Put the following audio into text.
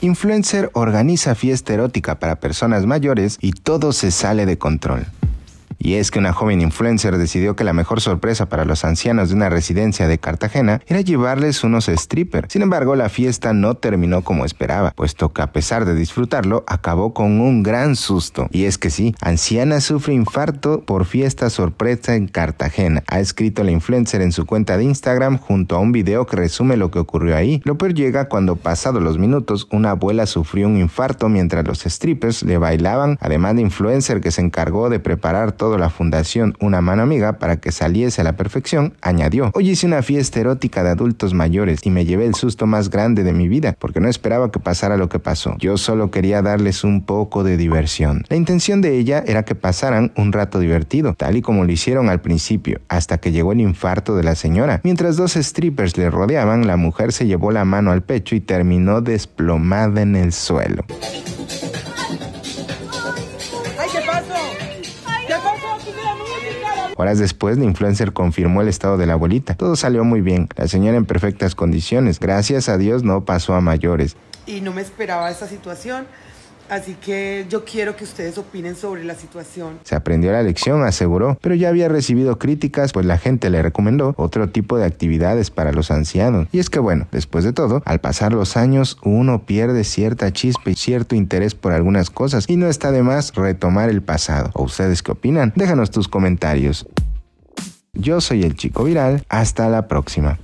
Influencer organiza fiesta erótica para personas mayores y todo se sale de control y es que una joven influencer decidió que la mejor sorpresa para los ancianos de una residencia de Cartagena era llevarles unos strippers. Sin embargo, la fiesta no terminó como esperaba, puesto que a pesar de disfrutarlo, acabó con un gran susto. Y es que sí, anciana sufre infarto por fiesta sorpresa en Cartagena, ha escrito la influencer en su cuenta de Instagram junto a un video que resume lo que ocurrió ahí. Lo peor llega cuando pasados los minutos una abuela sufrió un infarto mientras los strippers le bailaban, además de influencer que se encargó de preparar todo la fundación Una Mano Amiga para que saliese a la perfección, añadió, hoy hice una fiesta erótica de adultos mayores y me llevé el susto más grande de mi vida porque no esperaba que pasara lo que pasó. Yo solo quería darles un poco de diversión. La intención de ella era que pasaran un rato divertido, tal y como lo hicieron al principio, hasta que llegó el infarto de la señora. Mientras dos strippers le rodeaban, la mujer se llevó la mano al pecho y terminó desplomada en el suelo. Horas después, la influencer confirmó el estado de la abuelita. Todo salió muy bien, la señora en perfectas condiciones. Gracias a Dios no pasó a mayores. Y no me esperaba esta situación. Así que yo quiero que ustedes opinen sobre la situación. Se aprendió la lección, aseguró, pero ya había recibido críticas, pues la gente le recomendó otro tipo de actividades para los ancianos. Y es que bueno, después de todo, al pasar los años uno pierde cierta chispa y cierto interés por algunas cosas y no está de más retomar el pasado. ¿O ustedes qué opinan? Déjanos tus comentarios. Yo soy el chico viral, hasta la próxima.